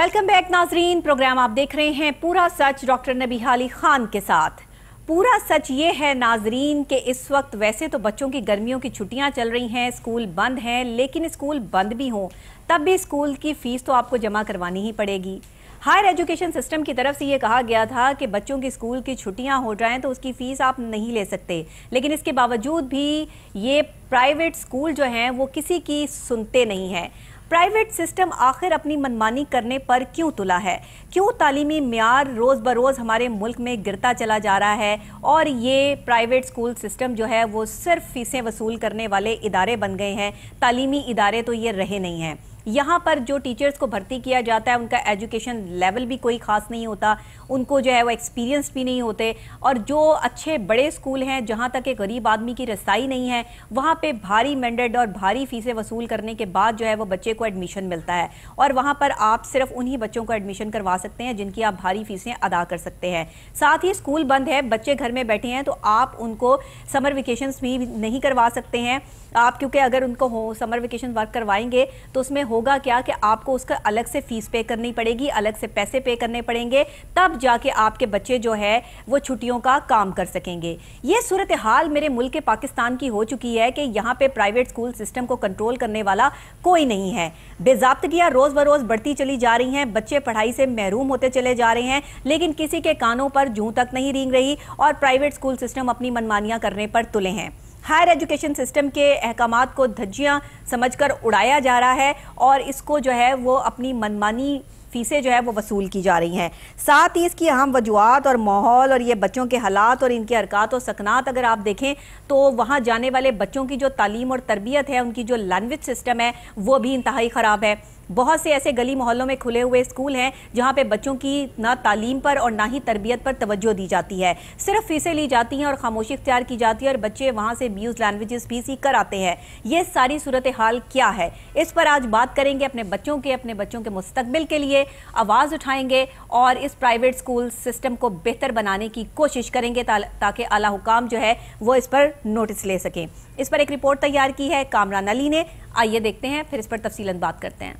Welcome back नाजरीन programme आप देख रहे हैं पूरा सच डॉक्टर नबी अली खान के साथ पूरा सच ये है नाजरीन के इस वक्त वैसे तो बच्चों की गर्मियों की छुट्टियां चल रही हैं स्कूल बंद हैं लेकिन स्कूल बंद भी हों तब भी स्कूल की फ़ीस तो आपको जमा करवानी ही पड़ेगी हायर एजुकेशन सिस्टम की तरफ से ये कहा गया था कि बच्चों की स्कूल की छुट्टियां हो जाएं तो उसकी फ़ीस आप नहीं ले सकते लेकिन इसके बावजूद भी ये प्राइवेट स्कूल जो हैं वो किसी की सुनते नहीं हैं प्राइवेट सिस्टम आखिर अपनी मनमानी करने पर क्यों तुला है क्यों तालीमी मैार रोज़ बरोज़ हमारे मुल्क में गिरता चला जा रहा है और ये प्राइवेट स्कूल सिस्टम जो है वो सिर्फ फीसें वसूल करने वाले इदारे बन गए हैं तालीमी इदारे तो ये रहे नहीं हैं यहाँ पर जो टीचर्स को भर्ती किया जाता है उनका एजुकेशन लेवल भी कोई ख़ास नहीं होता उनको जो है वो एक्सपीरियंस भी नहीं होते और जो अच्छे बड़े स्कूल हैं जहाँ तक एक गरीब आदमी की रसाई नहीं है वहाँ पर भारी मैंडेड और भारी फ़ीसें वसूल करने के बाद जो है वो बच्चे को एडमिशन मिलता है और वहाँ पर आप सिर्फ उन्हीं बच्चों को एडमिशन करवा सकते हैं जिनकी आप भारी फ़ीसें अदा कर सकते हैं साथ ही स्कूल बंद है बच्चे घर में बैठे हैं तो आप उनको समर वेकेशन भी नहीं करवा सकते हैं आप क्योंकि अगर उनको हो समर वेकेशन वर्क करवाएंगे तो उसमें होगा क्या कि आपको उसका अलग से फ़ीस पे करनी पड़ेगी अलग से पैसे पे करने पड़ेंगे तब जाके आपके बच्चे जो है वो छुट्टियों का काम कर सकेंगे ये सूरत हाल मेरे मुल्क के पाकिस्तान की हो चुकी है कि यहाँ पर प्राइवेट स्कूल सिस्टम को कंट्रोल करने वाला कोई नहीं है बेजाबतगियाँ रोज़ बरोज़ बढ़ती चली जा रही हैं बच्चे पढ़ाई से महरूम होते चले जा रहे हैं लेकिन किसी के कानों पर जू तक नहीं रींग रही और प्राइवेट स्कूल सिस्टम अपनी मनमानियाँ करने पर तुले हैं हायर एजुकेशन सिस्टम के अहकाम को समझ समझकर उड़ाया जा रहा है और इसको जो है वो अपनी मनमानी फीसें जो है वो वसूल की जा रही हैं साथ ही इसकी अहम वजूहत और माहौल और ये बच्चों के हालात और इनके अरक़ात और सकनात अगर आप देखें तो वहाँ जाने वाले बच्चों की जो तालीम और तरबियत है उनकी जो लैंग्वेज सिस्टम है वो भी इंतहाई ख़राब है बहुत से ऐसे गली मोहल्लों में खुले हुए स्कूल हैं जहाँ पे बच्चों की ना तालीम पर और ना ही तरबियत पर तवज्जो दी जाती है सिर्फ फीसें ली जाती हैं और खामोशी इख्तियार की जाती है और बच्चे वहाँ से म्यूज़ लैंग्वेजेस भी सीख कर आते हैं ये सारी सूरत हाल क्या है इस पर आज बात करेंगे अपने बच्चों के अपने बच्चों के मुस्तबिल के लिए आवाज़ उठाएंगे और इस प्राइवेट स्कूल सिस्टम को बेहतर बनाने की कोशिश करेंगे ताकि आला हुकाम जो है वो इस पर नोटिस ले सकें इस पर एक रिपोर्ट तैयार की है कामरान अली ने आइए देखते हैं फिर इस पर तफसीला बात करते हैं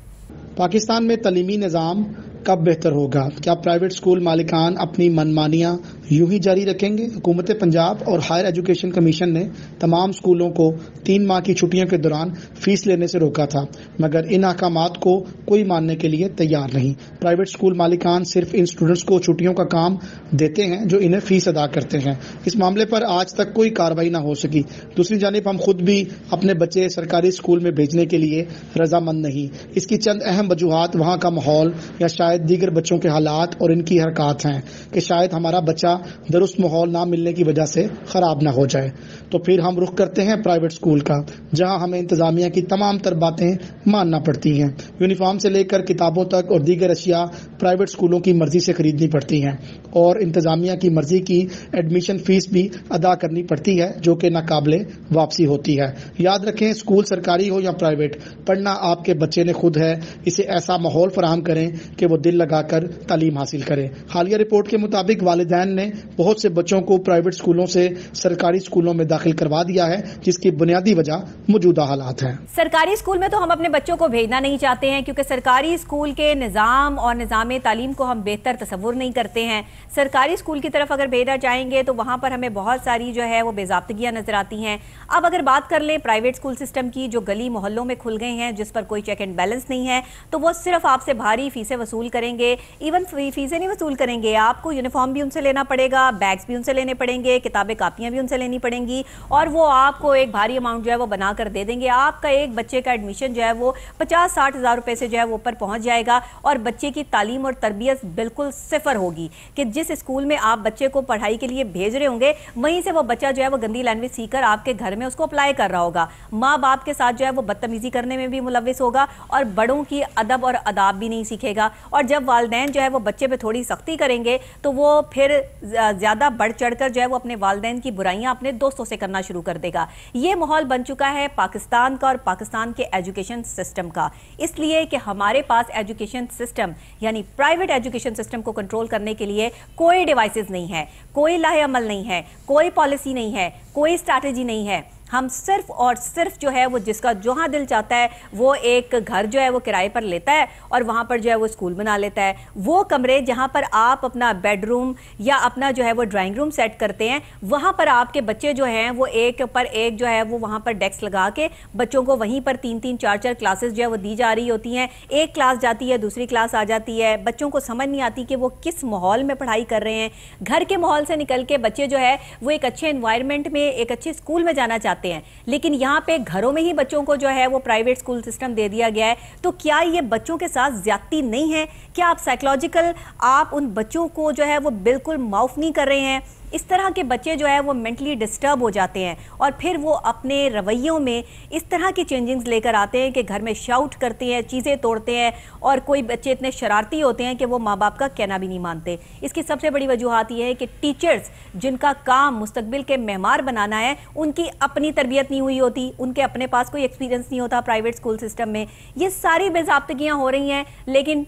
पाकिस्तान में तलीमी निज़ाम कब बेहतर होगा क्या प्राइवेट स्कूल मालिकान अपनी मनमानियां यूं ही जारी रखेंगे हुकूमत पंजाब और हायर एजुकेशन कमीशन ने तमाम स्कूलों को तीन माह की छुट्टियों के दौरान फीस लेने से रोका था मगर इन अहकाम को कोई मानने के लिए तैयार नहीं प्राइवेट स्कूल मालिकान सिर्फ इन स्टूडेंट्स को छुट्टियों का काम देते हैं जो इन्हें फीस अदा करते हैं इस मामले पर आज तक कोई कार्रवाई ना हो सकी दूसरी जानब हम खुद भी अपने बच्चे सरकारी स्कूल में भेजने के लिए रजामंद नहीं इसकी चंद अहम वजूहत वहाँ का माहौल या शायद शायद दीगर बच्चों के हालात और इनकी हरकत हैं कि शायद हमारा बच्चा दुरुस्त माहौल ना मिलने की वजह से ख़राब ना हो जाए तो फिर हम रुख करते हैं प्राइवेट स्कूल का जहाँ हमें इंतज़ामिया की तमाम तर बातें मानना पड़ती हैं यूनिफॉर्म से लेकर किताबों तक और दीगर अशिया प्राइवेट स्कूलों की मर्ज़ी से ख़रीदनी पड़ती हैं और इंतज़ामिया की मर्ज़ी की एडमिशन फ़ीस भी अदा करनी पड़ती है जो कि नाकबले वापसी होती है याद रखें स्कूल सरकारी हो या प्राइवेट पढ़ना आपके बच्चे ने खुद है इसे ऐसा माहौल फराहम करें कि वो दिल लगाकर तालीम हासिल करें हालिया रिपोर्ट के मुताबिक वालदेन ने बहुत से बच्चों को प्राइवेट स्कूलों से सरकारी स्कूलों में दाखिल करवा दिया है जिसकी बुनियादी वजह मौजूदा हालात है सरकारी स्कूल में तो हम अपने बच्चों को भेजना नहीं चाहते हैं क्योंकि सरकारी स्कूल के निज़ाम और निज़ाम तालीम को हम बेहतर तस्वुर नहीं करते हैं सरकारी स्कूल की तरफ अगर भेजना चाहेंगे तो वहाँ पर हमें बहुत सारी जो है वो बेजाबतगियाँ नजर आती हैं अब अगर बात कर लें प्राइवेट स्कूल सिस्टम की जो गली मोहल्लों में खुल गए हैं जिस पर कोई चेक एंड बैलेंस नहीं है तो वो सिर्फ आपसे भारी फीसें वसूल करेंगे इवन फ़ीसें नहीं वसूल करेंगे आपको यूनिफॉर्म भी उनसे लेना पड़ेगा बैग्स भी उनसे लेने पड़ेंगे किताबें कापियाँ भी उनसे लेनी पड़ेंगी और वो आपको एक भारी अमाउंट जो है वो बना कर दे देंगे आपका एक बच्चे का एडमिशन जो है वो पचास साठ हज़ार रुपये से जो है वो ऊपर पहुँच जाएगा और बच्चे की तालीम और तरबियत बिल्कुल सिफर होगी कि जिस स्कूल में आप बच्चे को पढ़ाई के लिए भेज रहे होंगे वहीं से वो बच्चा जो है वो गंदी लैंग्वेज सीखकर आपके घर में उसको अप्लाई कर रहा होगा माँ बाप के साथ जो है वो बदतमीजी करने में भी मुलविस होगा और बड़ों की अदब और अदाब भी नहीं सीखेगा और और जब वालदे जो है वो बच्चे पे थोड़ी सख्ती करेंगे तो वो फिर ज़्यादा बढ़ चढ़ कर जो है वो अपने वालदे की बुराइयां अपने दोस्तों से करना शुरू कर देगा ये माहौल बन चुका है पाकिस्तान का और पाकिस्तान के एजुकेशन सिस्टम का इसलिए कि हमारे पास एजुकेशन सिस्टम यानी प्राइवेट एजुकेशन सिस्टम को कंट्रोल करने के लिए कोई डिवाइस नहीं है कोई लाहेमल अमल नहीं है कोई पॉलिसी नहीं है कोई स्ट्रैटेजी नहीं है हम सिर्फ और सिर्फ जो है वो जिसका जहाँ दिल चाहता है वो एक घर जो है वो किराए पर लेता है और वहाँ पर जो है वो स्कूल बना लेता है वो कमरे जहाँ पर आप अपना बेडरूम या अपना जो है वो ड्राइंग रूम सेट करते हैं वहाँ पर आपके बच्चे जो हैं वो एक पर एक जो है वो वहाँ पर डेस्क लगा के बच्चों को वहीं पर तीन तीन चार चार क्लासेस जो है वो दी जा रही होती हैं एक क्लास जाती है दूसरी क्लास आ जाती है बच्चों को समझ नहीं आती कि वो किस माहौल में पढ़ाई कर रहे हैं घर के माहौल से निकल के बच्चे जो है वो एक अच्छे इन्वायरमेंट में एक अच्छे स्कूल में जाना चाहते जाते हैं लेकिन यहाँ पे घरों में ही बच्चों को जो है वो प्राइवेट स्कूल सिस्टम दे दिया गया है तो क्या ये बच्चों के साथ ज्यादती नहीं है क्या आप साइकोलॉजिकल आप उन बच्चों को जो है वो बिल्कुल माउफ नहीं कर रहे हैं इस तरह के बच्चे जो है वो मेंटली डिस्टर्ब हो जाते हैं और फिर वो अपने रवैयों में इस तरह की चेंजिंग्स लेकर आते हैं कि घर में शाउट करते हैं चीज़ें तोड़ते हैं और कोई बच्चे इतने शरारती होते हैं कि वो माँ बाप का कहना भी नहीं मानते इसकी सबसे बड़ी वजूहत यह है कि टीचर्स जिनका काम मुस्तबिल के मेहमार बनाना है उनकी अपनी तरबियत नहीं हुई होती उनके अपने पास कोई एक्सपीरियंस नहीं होता प्राइवेट स्कूल सिस्टम में ये सारी बेजाबतगियाँ हो रही हैं लेकिन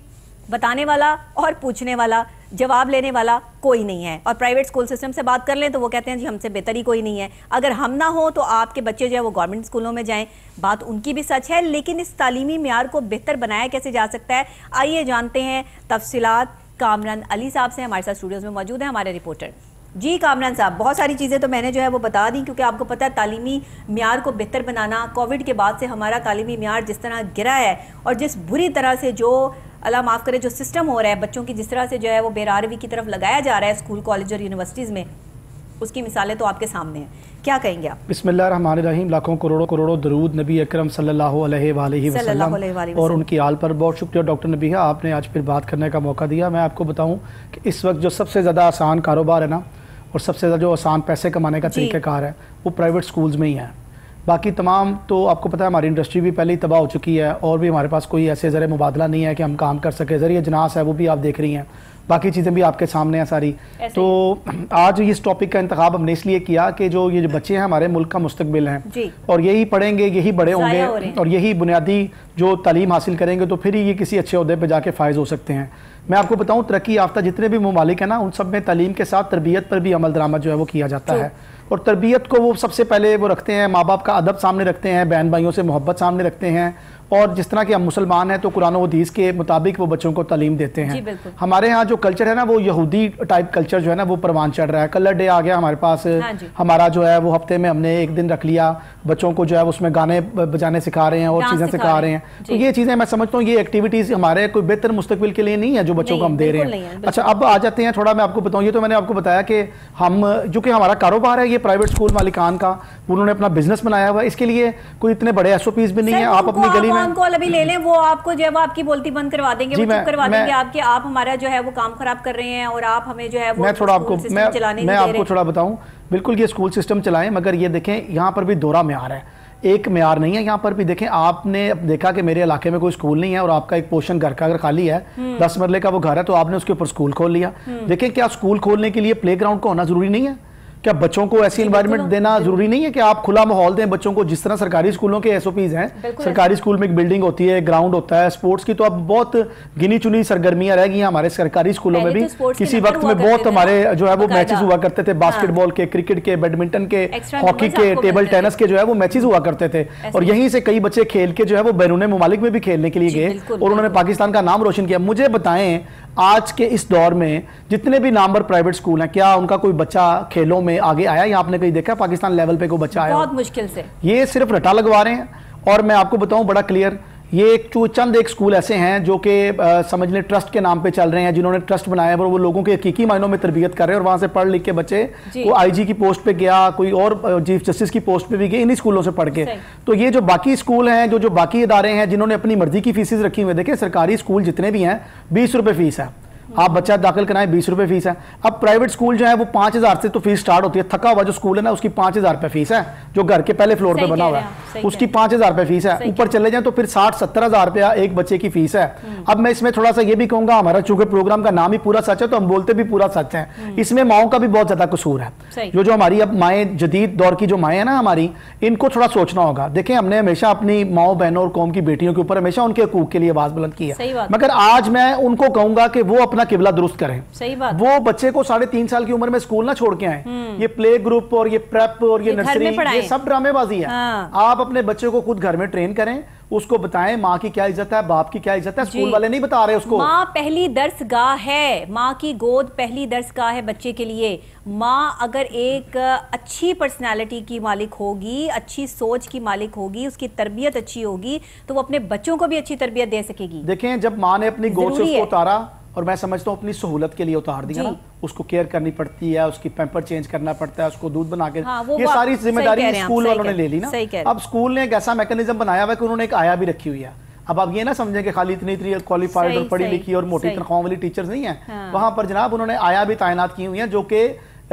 बताने वाला और पूछने वाला जवाब लेने वाला कोई नहीं है और प्राइवेट स्कूल सिस्टम से बात कर लें तो वो कहते हैं जी हमसे बेहतर ही कोई नहीं है अगर हम ना हो तो आपके बच्चे जो है वो गवर्नमेंट स्कूलों में जाएं बात उनकी भी सच है लेकिन इस तालीमी मैार को बेहतर बनाया कैसे जा सकता है आइए जानते हैं तफसीत कामरान अली साहब से हमारे साथ स्टूडियोज़ में मौजूद है हमारे रिपोर्टर जी कामरान साहब बहुत सारी चीज़ें तो मैंने जो है वो बता दी क्योंकि आपको पता है तालीमी मैार को बेहतर बनाना कोविड के बाद से हमारा तालीमी मैार जिस तरह गिरा है और जिस बुरी तरह से जो अल्लाह माफ़ करे जो सिस्टम हो रहा है बच्चों की जिस तरह से जो है वो बेरारवी की तरफ लगाया जा रहा है स्कूल कॉलेज और यूनिवर्सिटीज़ में उसकी मिसालें तो आपके सामने हैं क्या कहेंगे आप बिस्मिल्लाम लाखों करोड़ों करोड़ों दरूद नबी अकरम सल्लल्लाहु अलैहि वसल्लम और उनकी आल पर बहुत शुक्रिया डॉक्टर नबी आपने आज फिर बात करने का मौका दिया मैं आपको बताऊँ कि इस वक्त जो सबसे ज़्यादा आसान कारोबार है ना और सबसे ज़्यादा जो आसान पैसे कमाने का तरीकेकार है वो प्राइवेट स्कूल्स में ही है बाकी तमाम तो आपको पता है हमारी इंडस्ट्री भी पहले ही तबाह हो चुकी है और भी हमारे पास कोई ऐसे ज़र मुबादला नहीं है कि हम काम कर सके ज़रिए जनास है वो भी आप देख रही हैं बाकी चीज़ें भी आपके सामने हैं सारी तो आज इस टॉपिक का इंतबाब हमने इसलिए किया कि जो ये जो बच्चे हैं हमारे मुल्क का मुस्तबिल हैं और यही पढ़ेंगे यही बड़े होंगे और यही बुनियादी जो तालीम हासिल करेंगे तो फिर ये किसी अच्छे अहदे पर जाके फायज हो सकते हैं मैं आपको बताऊँ तरक्की याफ्ता जितने भी ममालिक हैं ना उन सब में तलीम के साथ तरबियत पर भी अमल दरामद जो है वो किया जाता है और तरबियत को वो सबसे पहले वो रखते हैं माँ बाप का अदब सामने रखते हैं बहन भाइयों से मोहब्बत सामने रखते हैं और जिस तरह के हम मुसलमान हैं तो कुरान वदीस के मुताबिक वो बच्चों को तालीम देते हैं हमारे यहाँ जो कल्चर है ना वो यहूदी टाइप कल्चर जो है ना वो परवान चढ़ रहा है कलर डे आ गया हमारे पास हाँ हमारा जो है वो हफ्ते में हमने एक दिन रख लिया बच्चों को जो है उसमें गाने बजाने सिखा रहे हैं और चीज़ें सिखा रहे हैं तो ये चीज़ें मैं समझता हूँ ये एक्टिविटीज़ हमारे कोई बेहतर मुस्तबिल के लिए नहीं है जो बच्चों को हम दे रहे हैं अच्छा अब आ जाते हैं थोड़ा मैं आपको बताऊँ ये तो मैंने आपको बताया कि हम जो कि हमारा कारोबार है ये प्राइवेट स्कूल मालिकान का उन्होंने अपना बिजनेस बनाया हुआ इसके लिए कोई इतने बड़े एस भी नहीं है आप अपनी गली में फोन हाँ। कॉल अभी ले लें वो आपको जो है वो आपकी बोलती बंद करवा देंगे वो चुप करवा देंगे आपके आप हमारा जो है वो काम खराब कर रहे हैं और आप हमें जो है वो मैं थोड़ा आपको मैं, मैं आपको थोड़ा बताऊं बिल्कुल ये स्कूल सिस्टम चलाएं मगर ये देखें यहाँ पर भी दोहरा म्यार है एक मैार नहीं है यहाँ पर भी देखें आपने देखा कि मेरे इलाके में कोई स्कूल नहीं है और आपका एक पोर्शन घर का अगर खाली है हम्म। दस मरले का वो घर है तो आपने उसके ऊपर स्कूल खोल लिया हम्म। देखें क्या स्कूल खोलने के लिए प्लेग्राउंड को होना जरूरी नहीं है क्या बच्चों को ऐसी इन्वायरमेंट देना जरूरी नहीं है कि आप खुला माहौल दें बच्चों को जिस तरह सरकारी स्कूलों के एस हैं सरकारी स्कूल में एक बिल्डिंग होती है ग्राउंड होता है स्पोर्ट्स की तो अब बहुत गिनी चुनी सरगर्मियां रह गई हैं हमारे सरकारी स्कूलों में भी तो किसी वक्त में बहुत हमारे जो है वो मैचेस हुआ करते थे बास्केटबॉल हाँ। के क्रिकेट के बैडमिंटन के हॉकी के टेबल टेनिस के जो है वो मैचेस हुआ करते थे और यहीं से कई बच्चे खेल के जो है वो बैरून ममालिक में भी खेलने के लिए गए और उन्होंने पाकिस्तान का नाम रोशन किया मुझे बताएं आज के इस दौर में जितने भी नामवर प्राइवेट स्कूल हैं क्या उनका कोई बच्चा खेलों में आगे आया या आपने कहीं देखा पाकिस्तान लेवल पे कोई बच्चा आया बहुत मुश्किल से ये सिर्फ रटा लगवा रहे हैं और मैं आपको बताऊं बड़ा क्लियर ये एक चंद एक स्कूल ऐसे हैं जो कि समझ लें ट्रस्ट के नाम पे चल रहे हैं जिन्होंने ट्रस्ट बनाया है और वो लोगों के हकीकी मायनों में तरबियत कर रहे हैं और वहाँ से पढ़ लिख के बच्चे वो आईजी की पोस्ट पे गया कोई और चीफ जस्टिस की पोस्ट पे भी गए इन्हीं स्कूलों से पढ़ के तो ये जो बाकी स्कूल हैं जो जो बाकी इदारे हैं जिन्होंने अपनी मर्जी की फीसिस रखी हुई देखें सरकारी स्कूल जितने भी हैं बीस रुपये फीस है आप बच्चा दाखिल कराएं बीस रुपए फीस है अब प्राइवेट स्कूल जो है वो पांच हज़ार से तो फीस स्टार्ट होती है थका हुआ जो स्कूल है ना उसकी पांच हज़ार रुपये फीस है जो घर के पहले फ्लोर पे बना हुआ है उसकी पांच हज़ार रुपए फीस है ऊपर चले जाए तो फिर साठ सत्तर हज़ार रुपया एक बच्चे की फीस है हम्म। अब मैं इसमें थोड़ा सा ये भी कहूंगा हमारा चूंकि प्रोग्राम का नाम ही पूरा सच है तो हम बोलते भी पूरा सच है हम्म। इसमें माओ का भी बहुत ज़्यादा कसूर है जो जो हमारी अब माएँ जदीद दौर की जो माए है ना हमारी इनको थोड़ा सोचना होगा देखें हमने हमेशा अपनी माओ बहनों और कौम की बेटियों के ऊपर हमेशा उनके हकूक के लिए आवाज़ बुलंद की है मगर आज मैं उनको कहूंगा कि वो अपना अपना किबला दुरुस्त करें सही बात वो बच्चे को साढ़े तीन साल की उम्र में स्कूल ना छोड़ के आए हम्म। ये प्ले ग्रुप और ये प्रेप और ये नर्सरी ये सब ड्रामेबाजी है हाँ। आप अपने बच्चे को खुद घर में ट्रेन करें उसको बताएं माँ की क्या इज्जत है बाप की क्या इज्जत है स्कूल वाले नहीं बता रहे उसको माँ पहली गाह है माँ की गोद पहली गाह है बच्चे के लिए माँ अगर एक अच्छी पर्सनालिटी की मालिक होगी अच्छी सोच की मालिक होगी उसकी तरबियत अच्छी होगी तो वो अपने बच्चों को भी अच्छी तरबियत दे सकेगी देखें जब माँ ने अपनी गोद से उसको उतारा और मैं समझता हूँ अपनी सहूलत के लिए उतार दिया ना उसको केयर करनी पड़ती है उसकी पैम्पर चेंज करना पड़ता है उसको दूध बना के हाँ, ये सारी जिम्मेदारी स्कूल वालों ने ले ली ना अब स्कूल ने एक ऐसा मैकेनिज्म बनाया हुआ कि उन्होंने एक आया भी रखी हुई है अब आप ये ना समझें कि खाली इतनी इतनी क्वालिफाइड और पढ़ी लिखी और मोटी तनख्वाह वाली टीचर्स नहीं है हाँ। वहाँ पर जनाब उन्होंने आया भी तैनात की हुई है जो कि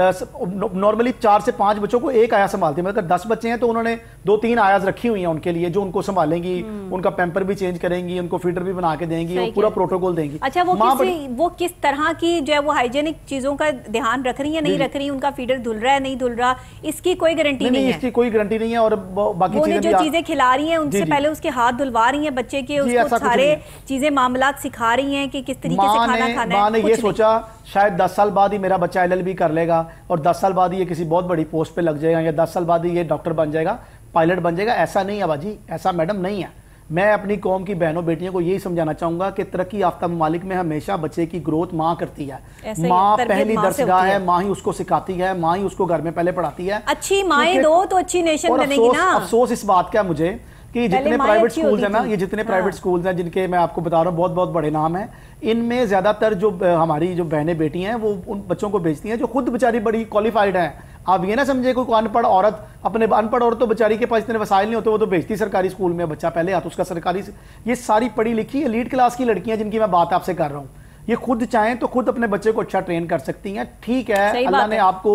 नॉर्मली चार से पांच बच्चों को एक आया संभालती है मतलब दस बच्चे हैं तो उन्होंने दो तीन आयाज रखी हुई हैं उनके लिए जो उनको संभालेंगी हम्म। उनका पेम्पर भी चेंज करेंगी उनको फीटर भी बना के देंगी और पूरा प्रोटोकॉल देंगी अच्छा वो किसी, वो किस तरह की जो है वो हाइजेनिक चीजों का ध्यान रख रही है नहीं रख रही उनका फीडर धुल रहा है नहीं धुल रहा इसकी कोई गारंटी नहीं, इसकी कोई गारंटी नहीं है और बाकी जो चीजें खिला रही है उनसे पहले उसके हाथ धुलवा रही है बच्चे के सारे चीजें मामला सिखा रही है कि किस तरीके से खाना खाना है ये सोचा शायद दस साल बाद ही मेरा बच्चा एलएलबी कर लेगा और दस साल बाद ही ये किसी बहुत बड़ी पोस्ट पे लग जाएगा या दस साल बाद ही ये डॉक्टर बन जाएगा पायलट बन जाएगा ऐसा नहीं है बाजी ऐसा मैडम नहीं है मैं अपनी कौम की बहनों बेटियों को यही समझाना चाहूंगा कि तरक्की याफ्ता ममालिक में हमेशा बच्चे की ग्रोथ माँ करती है माँ पहली दर्शगा है माँ ही उसको सिखाती है माँ ही उसको घर में पहले पढ़ाती है अच्छी माए दो तो अच्छी नेशन बनेगी ना अफसोस इस बात का मुझे कि जितने प्राइवेट स्कूल्स हैं ना ये जितने प्राइवेट हाँ। स्कूल्स हैं जिनके मैं आपको बता रहा हूँ बहुत बहुत बड़े नाम हैं इनमें ज़्यादातर जो हमारी जो बहनें बेटी हैं वो उन बच्चों को भेजती हैं जो खुद बेचारी बड़ी क्वालिफाइड हैं आप ये ना समझे कोई अनपढ़ औरत अपने अनपढ़ औरत तो बेचारी के पास इतने वसाइल नहीं होते वो तो भेजती सरकारी स्कूल में बच्चा पहले या तो उसका सरकारी ये सारी पढ़ी लिखी लीड क्लास की लड़कियां जिनकी मैं बात आपसे कर रहा हूँ ये खुद चाहें तो खुद अपने बच्चे को अच्छा ट्रेन कर सकती हैं ठीक है अल्लाह ने आपको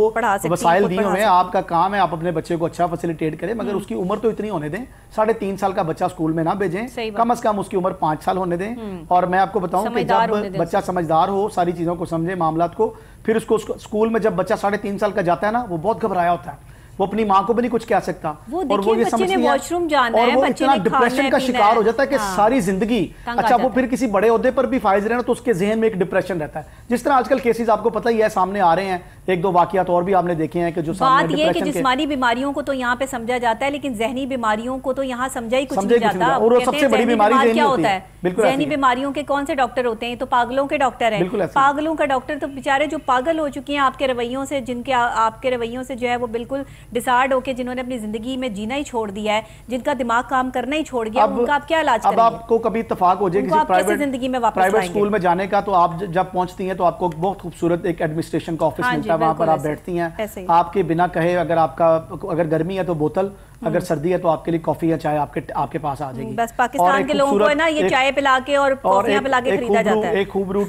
वसाइल दिए हुए हैं आपका काम है आप अपने बच्चे को अच्छा फैसिलिटेट करें मगर हम्म। उसकी उम्र तो इतनी होने दें साढ़े तीन साल का बच्चा स्कूल में ना भेजें कम अज कम उसकी उम्र पांच साल होने दें हम्म। और मैं आपको बताऊं कि जब बच्चा समझदार हो सारी चीज़ों को समझे मामला को फिर उसको स्कूल में जब बच्चा साढ़े तीन साल का जाता है ना वो बहुत घबराया होता है वो अपनी माँ को भी नहीं कुछ कह सकता वो और वो ये समझ वॉशरूम जाना और वो इतना डिप्रेशन का शिकार हो जाता है कि हाँ। सारी जिंदगी अच्छा वो फिर किसी बड़े पर भी फायज रहना तो उसके जहन में एक डिप्रेशन रहता है जिस तरह आजकल केसेस आपको पता ही है सामने आ रहे हैं एक दो वाकियात और भी आपने देखे हैं कि जो बात यह कि जिसमानी बीमारियों को तो यहाँ पे समझा जाता है लेकिन जहनी बीमारियों को तो यहाँ समझा ही कुछ नहीं जाता और सबसे बड़ी बीमारी क्या होता है जहनी बीमारियों के कौन से डॉक्टर होते हैं तो पागलों के डॉक्टर है पागलों का डॉक्टर तो बेचारे जो पागल हो चुके हैं आपके रवैयों से जिनके आपके रवैयों से जो है वो बिल्कुल डिसार्ड होकर जिन्होंने अपनी जिंदगी में जीना ही छोड़ दिया है जिनका दिमाग काम करना ही छोड़ गया उनका आप क्या इलाज अब आपको कभी इतफाक हो जाए जिंदगी में प्राइवेट स्कूल में जाने का तो आप जब पहुंचती है तो आपको बहुत खूबसूरत एक एडमिनिस्ट्रेशन का ऑफिस हाँ मिलता है है वहाँ पर आप बैठती हैं आपके बिना कहे अगर आपका अगर गर्मी है तो बोतल हम्म। अगर सर्दी है तो आपके लिए कॉफी या चाय आपके आपके पास आ जाएगी बस पाकिस्तान के लोगों को ना ये चाय पिला के और, और पिला के खरीदा जाता है एक खूबरू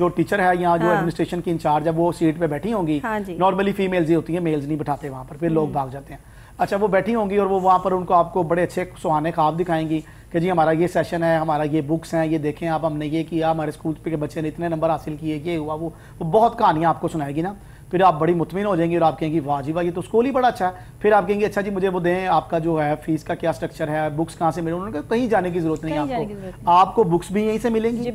जो टीचर है यहाँ जो एडमिनिस्ट्रेशन हाँ। की इंचार्ज है वो सीट पे बैठी होंगी नॉर्मली हाँ फीमेल्स ही होती है मेल्स नहीं बैठाते वहाँ पर फिर लोग हम्म। भाग जाते हैं अच्छा वो बैठी होंगी और वो वहाँ पर उनको आपको बड़े अच्छे सुहाने खाब दिखाएंगी कि जी हमारा ये सेशन है हमारा ये बुक्स हैं ये देखें आप हमने ये किया हमारे स्कूल पे के बच्चे ने इतने नंबर हासिल किए ये हुआ वो वो बहुत कहानियाँ आपको सुनाएगी ना फिर आप बड़ी मुतमिन हो जाएंगे और आप कहेंगे वाह जी वाह ये तो स्कूल ही बड़ा अच्छा है फिर आप कहेंगे अच्छा जी मुझे वो दें आपका जो है फीस का क्या स्ट्रक्चर है बुक्स कहाँ से मिले उन्होंने कहा कहीं जाने की जरूरत नहीं आपको आपको बुक्स भी यहीं से मिलेंगी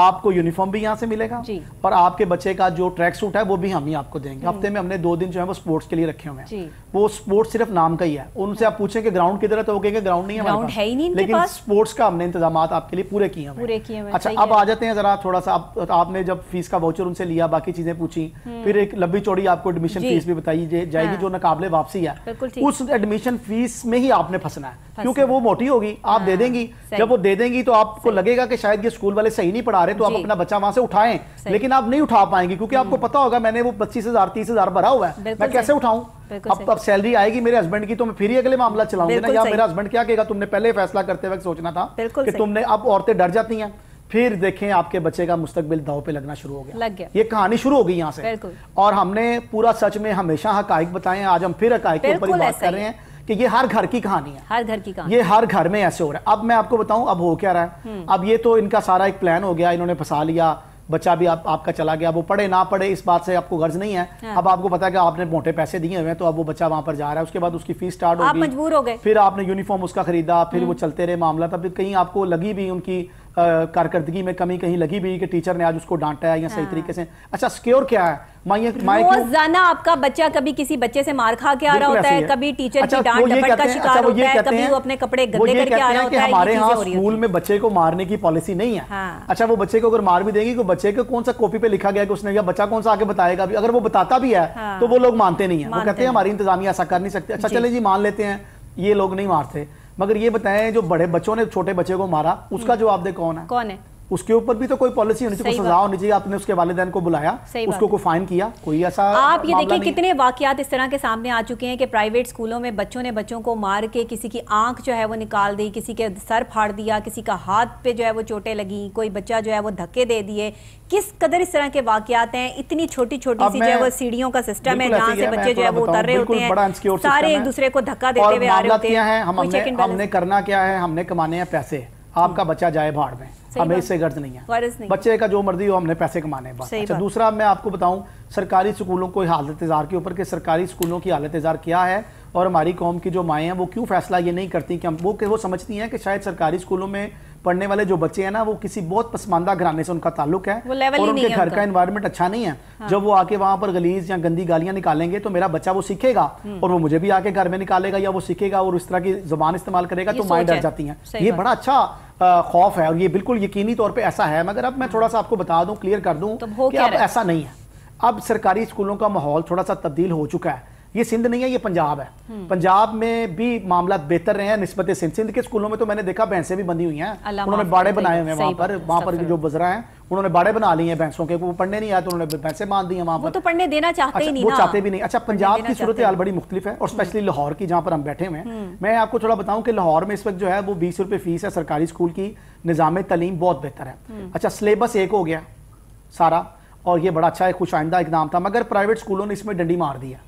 आपको यूनिफॉर्म भी यहाँ से मिलेगा और आपके बच्चे का जो ट्रैक सूट है वो भी हम ही आपको देंगे हम्म। हफ्ते में हमने दो दिन जो है वो स्पोर्ट्स के लिए रखे हुए हैं वो स्पोर्ट्स सिर्फ नाम का ही है उनसे आप हाँ। पूछें कि ग्राउंड की तरह तो वो कहेंगे ग्राउंड नहीं है लेकिन स्पोर्ट्स का हमने इंतजाम आपके लिए पूरे किए हैं अच्छा अब आ जाते हैं जरा थोड़ा सा आपने जब फीस का वाउचर उनसे लिया बाकी चीजें पूछी हम्म। फिर एक लंबी चौड़ी आपको एडमिशन फीस भी बताई जाएगी हाँ। जो नाकाबले वापसी है उस एडमिशन फीस में ही आपने फंसना है क्योंकि वो मोटी होगी आप हाँ। दे देंगी जब वो दे देंगी तो आपको लगेगा कि शायद ये स्कूल वाले सही नहीं पढ़ा रहे तो आप अपना बच्चा वहां से उठाएं लेकिन आप नहीं उठा पाएंगे क्योंकि आपको हम्म। पता होगा मैंने वो पच्चीस हजार तीस हजार भरा हुआ है मैं कैसे उठाऊं अब अब सैलरी आएगी मेरे हस्बैंड की तो मैं फिर ही अगले मामला चलाऊंगी ना या मेरा हस्बैंड क्या कहेगा तुमने पहले फैसला करते वक्त सोचना था कि तुमने अब औरतें डर जाती हैं फिर देखें आपके बच्चे का मुस्तकबिल दाव पे लगना शुरू हो गया लग गया ये कहानी शुरू हो गई यहाँ से और हमने पूरा सच में हमेशा हकाइक बताए आज हम फिर हकाइक के ऊपर बात कर रहे हैं कि ये हर घर की कहानी है हर घर की कहानी ये हर घर में ऐसे हो रहा है अब मैं आपको बताऊं अब हो क्या रहा है हम्म। अब ये तो इनका सारा एक प्लान हो गया इन्होंने फंसा लिया बच्चा भी आप, आपका चला गया वो पढ़े ना पढ़े इस बात से आपको गर्ज नहीं है हाँ। अब आपको पता है कि आपने मोटे पैसे दिए हुए हैं तो अब वो बच्चा वहां पर जा रहा है उसके बाद उसकी फीस स्टार्ट हो गई मजबूर हो गए फिर आपने यूनिफॉर्म उसका खरीदा फिर वो हम्म। चलते रहे मामला था फिर कहीं आपको लगी भी उनकी कारकर्दगी में कमी कहीं लगी भी कि टीचर ने आज उसको डांटा है या सही हाँ। तरीके से अच्छा सिक्योर क्या है रोजाना आपका बच्चा कभी किसी बच्चे से मार खा के आ रहा होता है कभी टीचर अच्छा, की डांट डपट का शिकार अच्छा, होता है कभी वो अपने कपड़े गंदे करके आ रहा होता है हमारे यहाँ स्कूल में बच्चे को मारने की पॉलिसी नहीं है हाँ। अच्छा वो बच्चे को अगर मार भी देंगे तो बच्चे को कौन सा कॉपी पे लिखा गया कि उसने या बच्चा कौन सा आगे बताएगा अगर वो बताता भी है हाँ। तो वो लोग मानते नहीं है वो कहते हैं हमारी इंतजामिया ऐसा कर नहीं सकते अच्छा चले जी मान लेते हैं ये लोग नहीं मारते मगर ये बताएं जो बड़े बच्चों ने छोटे बच्चे को मारा उसका हम्म। जवाब दे कौन है कौन है उसके ऊपर भी तो कोई पॉलिसी होनी चाहिए सजा होनी चाहिए आपने उसके वालदेन को बुलाया उसको को फाइन किया कोई ऐसा आप ये देखिए कितने वाकियात इस तरह के सामने आ चुके हैं कि प्राइवेट स्कूलों में बच्चों ने बच्चों को मार के किसी की आंख जो है वो निकाल दी किसी के सर फाड़ दिया किसी का हाथ पे जो है वो चोटें लगी कोई बच्चा जो है वो धक्के दे दिए किस कदर इस तरह के वाकयात हैं इतनी छोटी छोटी सी जो है वो सीढ़ियों का सिस्टम है जहाँ से बच्चे जो है वो उतर रहे होते हैं सारे एक दूसरे को धक्का देते हुए आ रहे होते हैं तो हमने करना क्या है हमने कमाने हैं पैसे आपका बच्चा जाए भाड़ में हमें इससे गर्ज नहीं है नहीं। बच्चे का जो मर्जी हो हमने पैसे कमाने बाद अच्छा दूसरा मैं आपको बताऊं सरकारी स्कूलों को हालत इजार के ऊपर कि सरकारी स्कूलों की हालत इजार क्या है और हमारी कौम की जो माएँ हैं वो क्यों फैसला ये नहीं करती कि हम वो वो समझती हैं कि शायद सरकारी स्कूलों में पढ़ने वाले जो बच्चे हैं ना वो किसी बहुत पसमानदा घराने से उनका ताल्लुक है और उनके घर का इन्वायरमेंट अच्छा नहीं है हाँ। जब वो आके वहां पर गलीज या गंदी गालियां निकालेंगे तो मेरा बच्चा वो सीखेगा हम्म। और वो मुझे भी आके घर में निकालेगा या वो सीखेगा और उस तरह की जुबान इस्तेमाल करेगा तो माइंड डर जाती है ये बड़ा अच्छा खौफ है और ये बिल्कुल यकीनी तौर पर ऐसा है मगर अब मैं थोड़ा सा आपको बता दूं क्लियर कर दूं तो कि अब ऐसा नहीं है अब सरकारी स्कूलों का माहौल थोड़ा सा तब्दील हो चुका है ये सिंध नहीं है ये पंजाब है हम्म। पंजाब में भी मामला बेहतर रहे हैं नस्बत सिंध सिंध के स्कूलों में तो मैंने देखा भैंसें भी बंधी हुई हैं उन्होंने बाड़े बनाए हुए हैं वहाँ पर वहाँ पर जो बजरा है उन्होंने बाड़े बना लिए हैं भैंसों के वो पढ़ने नहीं आए तो उन्होंने भैंसे बांध दी है वहाँ पर तो पढ़ने देना चाहते अच्छा, ही नहीं वो चाहते भी नहीं अच्छा पंजाब की सूरत हाल बड़ी मुख्तलिफ है और स्पेशली हम्म। लाहौर की जहाँ पर हम बैठे हुए हैं हम्म। मैं आपको थोड़ा बताऊँ कि लाहौर में इस वक्त जो है वो बीस रुपये फीस है सरकारी स्कूल की निज़ाम तलीम बहुत बेहतर है अच्छा सिलेबस एक हो गया सारा और ये बड़ा अच्छा है खुश आइंदा इकदाम था मगर प्राइवेट स्कूलों ने इसमें डंडी मार दी है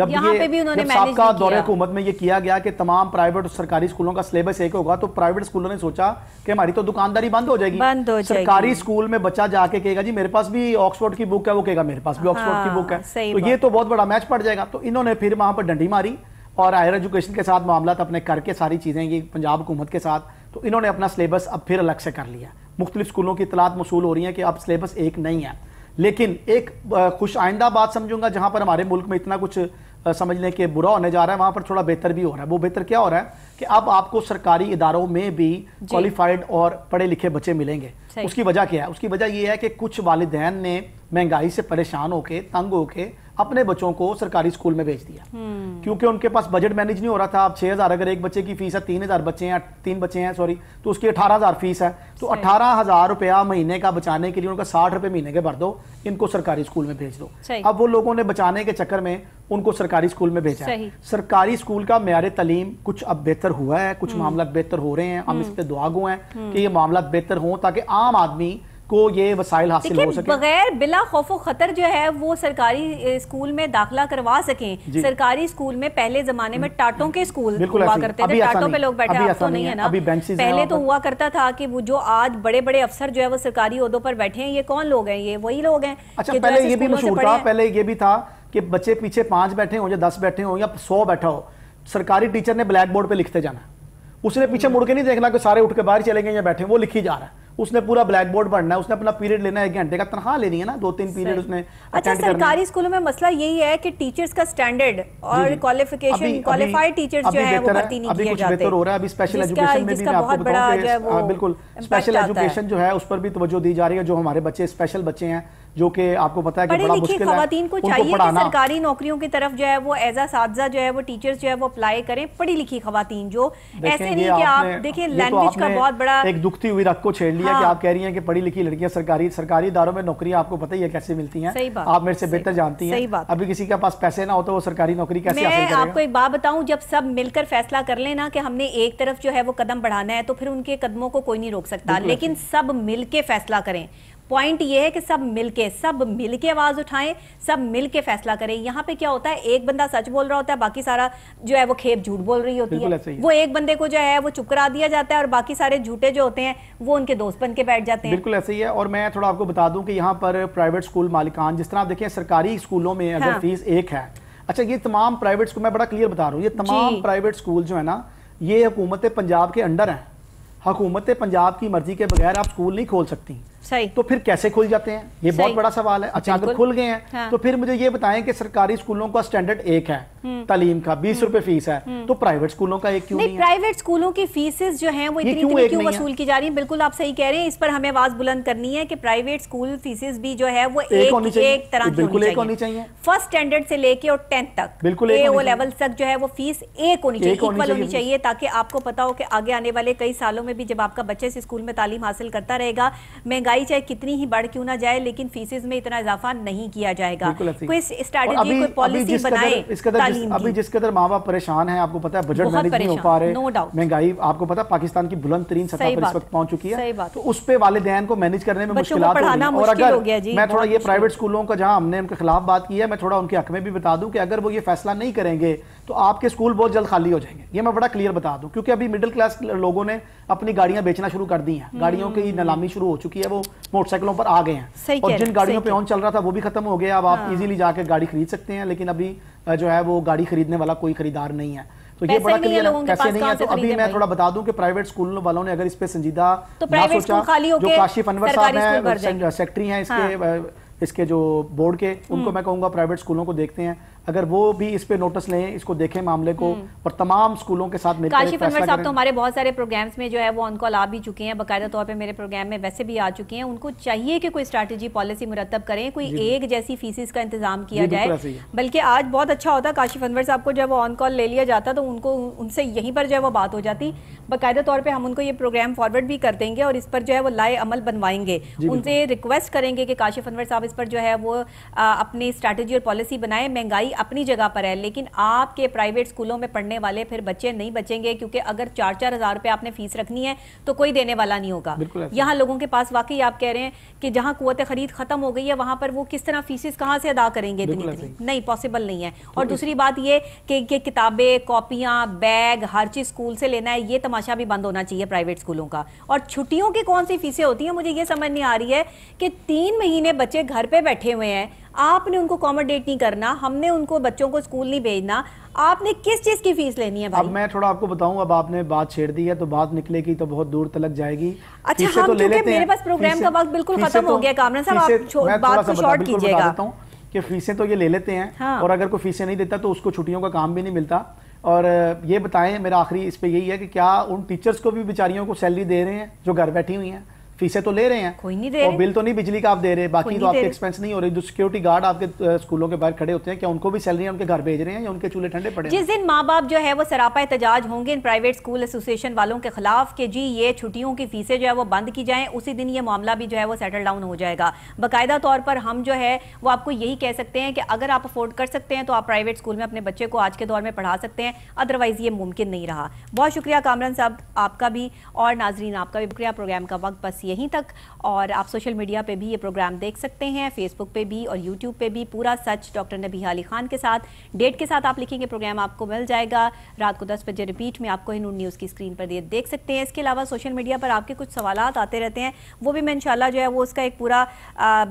जब यहाँ पे भी उन्होंने सबका दौरे हुकूमत में ये किया गया कि तमाम प्राइवेट और सरकारी स्कूलों का सिलेबस एक होगा तो प्राइवेट स्कूलों ने सोचा कि हमारी तो दुकानदारी बंद हो जाएगी बंद हो जाएगी सरकारी स्कूल में बच्चा जाके कहेगा जी मेरे पास भी ऑक्सफोर्ड की बुक है वो कहेगा मेरे पास भी ऑक्सफोर्ड की बुक हाँ, है तो ये तो बहुत बड़ा मैच पड़ जाएगा तो इन्होंने फिर वहां पर डंडी मारी और हायर एजुकेशन के साथ मामला अपने करके सारी चीज़ें ये पंजाब हुकूमत के साथ तो इन्होंने अपना सिलेबस अब फिर अलग से कर लिया मुख्तलिफ स्कूलों की इतलात मसूल हो रही है कि अब सिलेबस एक नहीं है लेकिन एक खुश आइंदा बात समझूंगा जहां पर हमारे मुल्क में इतना कुछ समझ लें कि बुरा होने जा रहा है वहाँ पर थोड़ा बेहतर भी हो रहा है वो बेहतर क्या हो रहा है कि अब आपको सरकारी इदारों में भी क्वालिफाइड और पढ़े लिखे बच्चे मिलेंगे उसकी वजह क्या है उसकी वजह यह है कि कुछ वालदेन ने महंगाई से परेशान होके तंग होके अपने बच्चों को सरकारी स्कूल में भेज दिया हम्म। क्योंकि उनके पास बजट मैनेज नहीं हो रहा था अब छह हजार अगर एक बच्चे की फीस है तीन हजार बच्चे हैं तीन बच्चे हैं सॉरी तो उसकी अठारह हजार फीस है तो अठारह हजार रुपया महीने का बचाने के लिए उनका साठ रुपए महीने के भर दो इनको सरकारी स्कूल में भेज दो अब वो लोगों ने बचाने के चक्कर में उनको सरकारी स्कूल में भेजा सरकारी स्कूल का मैार तलीम कुछ अब बेहतर हुआ है कुछ हम्म। मामला बेहतर हो रहे हैं हम इस पर हम्म। दुआ हैं कि ये मामला बेहतर हों ताकि आम आदमी को ये वसाइल हासिल हो सके बगैर बिला खौफ खतर जो है वो सरकारी स्कूल में दाखिला करवा सकें सरकारी स्कूल में पहले जमाने में हम्म। टाटों के स्कूल हुआ करते थे टाटों पे लोग बैठे तो नहीं है ना पहले तो हुआ करता था कि वो जो आज बड़े बड़े अफसर जो है वो सरकारी उहदों पर बैठे हैं ये कौन लोग हैं ये वही लोग हैं अच्छा, पहले ये भी मशहूर था पहले ये भी था कि बच्चे पीछे पांच बैठे हो या दस बैठे हो या सौ बैठा हो सरकारी टीचर ने ब्लैक बोर्ड पर लिखते जाना उसने पीछे हम्म। मुड़ के नहीं देखना कि सारे उठ के बाहर चले गए या बैठे वो लिखी जा रहा है उसने पूरा ब्लैक बोर्ड पढ़ना है उसने अपना पीरियड लेना है एक घंटे का तनखा लेनी है ना दो तीन पीरियड उसने अच्छा सरकारी स्कूलों में मसला यही है कि टीचर्स का स्टैंडर्ड और क्वालिफिकेशन क्वालिफाइड टीचर्स जो है वो भर्ती नहीं किए जाते बेहतर हो रहा है अभी स्पेशल एजुकेशन में भी मैं आपको बताऊं हाँ, बिल्कुल स्पेशल एजुकेशन जो है उस पर भी तवज्जो दी जा रही है जो हमारे बच्चे स्पेशल बच्चे हैं जो कि आपको पता है कि बड़ा मुश्किल है को चाहिए कि सरकारी नौकरियों की तरफ जो है वो एज आ साजा जो है वो टीचर्स जो है वो अप्लाई करें पढ़ी लिखी खातन जो ऐसे नहीं कि आप देखिए लैंग्वेज तो का बहुत बड़ा एक दुखती हुई रख को छेड़ लिया कि हाँ। आप कह रही हैं कि पढ़ी लिखी लड़कियां सरकारी सरकारी इदारों में नौकरियां आपको पता ही है कैसे मिलती है आप मेरे से बेहतर जानती है अभी किसी के पास पैसे ना हो तो वो सरकारी नौकरी कैसे मैं आपको एक बात बताऊँ जब सब मिलकर फैसला कर लेना की हमने एक तरफ जो है वो कदम बढ़ाना है तो फिर उनके कदमों को कोई नहीं रोक सकता लेकिन सब मिलके फैसला करें पॉइंट ये है कि सब मिलके सब मिलके आवाज उठाएं सब मिलके फैसला करें यहाँ पे क्या होता है एक बंदा सच बोल रहा होता है बाकी सारा जो है वो खेप झूठ बोल रही होती है वो एक बंदे को जो है वो चुप करा दिया जाता है और बाकी सारे झूठे जो होते हैं वो उनके दोस्त बन के बैठ जाते हैं बिल्कुल ऐसे ही है और मैं थोड़ा आपको बता दूं कि यहाँ पर प्राइवेट स्कूल मालिकान जिस तरह देखें सरकारी स्कूलों में अगर फीस हाँ। एक है अच्छा ये तमाम प्राइवेट स्कूल मैं बड़ा क्लियर बता रहा हूँ ये तमाम प्राइवेट स्कूल जो है ना ये हुकूमत पंजाब के अंडर है हुकूमत पंजाब की मर्जी के बगैर आप स्कूल नहीं खोल सकती सही तो फिर कैसे खुल जाते हैं ये बहुत बड़ा सवाल है अच्छा अगर खुल गए हैं हाँ। तो फिर मुझे ये बताएं कि सरकारी स्कूलों का स्टैंडर्ड एक है हम्म। तालीम का बीस हम्म। रुपए फीस है हम्म। तो प्राइवेट स्कूलों का एक क्यों नहीं, नहीं प्राइवेट स्कूलों की फीसेस जो हैं वो इतनी इतनी क्यों वसूल की जा रही है बिल्कुल आप सही कह रहे हैं इस पर हमें आवाज बुलंद करनी है की प्राइवेट स्कूल फीसेस भी जो है वो एक तरह बिल्कुल एक होनी चाहिए फर्स्ट स्टैंडर्ड से लेके और टेंथ तक बिल्कुल ओ लेवल तक जो है वो फीस एक होनी चाहिए होनी चाहिए ताकि आपको पता हो कि आगे आने वाले कई सालों में भी जब आपका बच्चे स्कूल में तालीम हासिल करता रहेगा महंगाई महंगाई चाहे कितनी ही बढ़ क्यों ना जाए लेकिन फीसिस में इतना इजाफा नहीं किया जाएगा कोई स्ट्रैटेजी कोई पॉलिसी बनाए इस कदर अभी जिस कदर माँ बाप परेशान है आपको पता है बजट मैनेज नहीं हो पा रहे नो डाउट महंगाई आपको पता है पाकिस्तान की बुलंद तरीन सतह पर इस वक्त पहुंच चुकी है तो उस पर वालदेन को मैनेज करने में मुश्किल और अगर मैं थोड़ा ये प्राइवेट स्कूलों का जहाँ हमने उनके खिलाफ बात की है मैं थोड़ा उनके हक में भी बता दूं कि अगर वो ये फैसला नहीं करेंगे तो आपके स्कूल बहुत जल्द खाली हो जाएंगे ये मैं बड़ा क्लियर बता दूं क्योंकि अभी मिडिल क्लास लोगों ने अपनी गाड़ियां बेचना शुरू कर दी हैं गाड़ियों की हम्म। नलामी शुरू हो चुकी है वो मोटरसाइकिलों पर आ गए हैं और जिन गाड़ियों पे ऑन चल रहा था वो भी खत्म हो गया अब आप इजीली हाँ। जाके गाड़ी खरीद सकते हैं लेकिन अभी जो है वो गाड़ी खरीदने वाला कोई खरीदार नहीं है तो ये बड़ा क्लियर कैसे नहीं है तो अभी मैं थोड़ा बता दूं कि प्राइवेट स्कूल वालों ने अगर इस पे संजीदा तो ना सोचा जो काशिफ अनवर साहब है सेक्रेटरी है इसके हाँ। इसके जो बोर्ड के उनको हम्म। मैं कहूंगा प्राइवेट स्कूलों को देखते हैं अगर वो भी इस पे नोटिस लें इसको देखें मामले को हम्म। और तमाम स्कूलों के साथ मिलकर काशिफ अनवर साहब तो हमारे बहुत सारे प्रोग्राम्स में जो है वो उनको ला भी चुके हैं बाकायदा तौर पे मेरे प्रोग्राम में वैसे भी आ चुके हैं उनको चाहिए कि कोई स्ट्रेटजी पॉलिसी मुरतब करें कोई एक जैसी फीसिस का इंतजाम किया जाए बल्कि आज बहुत अच्छा होता काशिफ अनवर साहब को जब वो ऑन कॉल ले लिया जाता तो उनको उनसे यहीं पर जो है वो बात हो जाती बाकायदा तौर पर हम उनको ये प्रोग्राम फॉरवर्ड भी कर देंगे और इस पर जो है वो लाए अमल बनवाएंगे उनसे रिक्वेस्ट करेंगे कि काशिफ अनवर साहब इस पर जो है वो अपनी स्ट्रैटेजी और पॉलिसी बनाए महंगाई पढ़ाई अपनी जगह पर है लेकिन आपके प्राइवेट स्कूलों में पढ़ने वाले फिर बच्चे नहीं बचेंगे क्योंकि अगर चार चार हजार रुपए आपने फीस रखनी है तो कोई देने वाला नहीं होगा यहाँ लोगों के पास वाकई आप कह रहे हैं कि जहाँ कुत खरीद खत्म हो गई है वहां पर वो किस तरह फीसिस कहाँ से अदा करेंगे इतनी नहीं पॉसिबल नहीं है और दूसरी बात ये किताबें कॉपियां बैग हर चीज़ स्कूल से लेना है ये तमाशा भी बंद होना चाहिए प्राइवेट स्कूलों का और छुट्टियों की कौन सी फीसें होती है मुझे ये समझ नहीं आ रही है कि तीन महीने बच्चे घर पे बैठे हुए हैं आपने उनको अकोमोडेट नहीं करना हमने उनको बच्चों को स्कूल नहीं भेजना आपने किस चीज़ की फीस लेनी है भाई? अब मैं थोड़ा आपको बताऊं अब आपने बात छेड़ दी है तो बात निकलेगी तो बहुत दूर तक जाएगी अच्छा हम तो ले लेते मेरे पास प्रोग्राम का वक्त बिल्कुल खत्म हो तो- गया कामरान साहब आप बात को शॉर्ट कीजिएगा कि फीसें तो ये ले लेते हैं हाँ। और अगर कोई फीसें नहीं देता तो उसको छुट्टियों का काम भी नहीं मिलता और ये बताएं मेरा आखिरी इस पर यही है कि क्या उन टीचर्स को भी बेचारियों को सैलरी दे रहे हैं जो घर बैठी हुई हैं फीसें तो ले रहे हैं कोई नहीं दे और बिल तो नहीं बिजली का आप दे रहे बाकी तो आपके एक्सपेंस नहीं हो रहे जो सिक्योरिटी गार्ड आपके स्कूलों के बाहर खड़े होते हैं क्या उनको भी सैलरी उनके घर भेज रहे हैं या उनके चूल्हे ठंडे पड़े जिस दिन माँ बाप जो है वो सरापा एहतजाज होंगे इन प्राइवेट स्कूल एसोसिएशन वालों के खिलाफ कि जी ये छुट्टियों की फीसें जो है वो बंद की जाए उसी दिन ये मामला भी जो है वो सेटल डाउन हो जाएगा बाकायदा तौर पर हम जो है वो आपको यही कह सकते हैं कि अगर आप अफोर्ड कर सकते हैं तो आप प्राइवेट स्कूल में अपने बच्चे को आज के दौर में पढ़ा सकते हैं अदरवाइज ये मुमकिन नहीं रहा बहुत शुक्रिया कामरान साहब आपका भी और नाजरीन आपका भी शुक्रिया प्रोग्राम का वक्त बस ये यहीं तक और आप सोशल मीडिया पे भी ये प्रोग्राम देख सकते हैं फेसबुक पे भी और यूट्यूब पे भी पूरा सच डॉक्टर नबी अली खान के साथ डेट के साथ आप लिखेंगे प्रोग्राम आपको मिल जाएगा रात को दस बजे रिपीट में आपको इन न्यूज़ की स्क्रीन पर देख सकते हैं इसके अलावा सोशल मीडिया पर आपके कुछ सवाल आते रहते हैं वो भी मैं इनशाला जो है वो उसका एक पूरा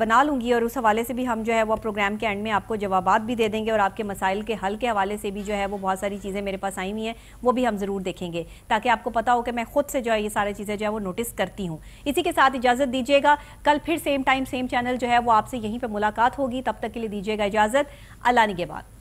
बना लूँगी और उस हवाले से भी हम जो है वो प्रोग्राम के एंड में आपको जवाब भी दे देंगे और आपके मसाइल के हल के हवाले से भी जो है वो बहुत सारी चीज़ें मेरे पास आई हुई हैं वो भी हम ज़रूर देखेंगे ताकि आपको पता हो कि मैं खुद से जो है ये सारी चीज़ें जो है वो नोटिस करती हूँ इसी के के साथ इजाजत दीजिएगा कल फिर सेम टाइम सेम चैनल जो है वो आपसे यहीं पर मुलाकात होगी तब तक के लिए दीजिएगा इजाजत अल्लाह ने के बाद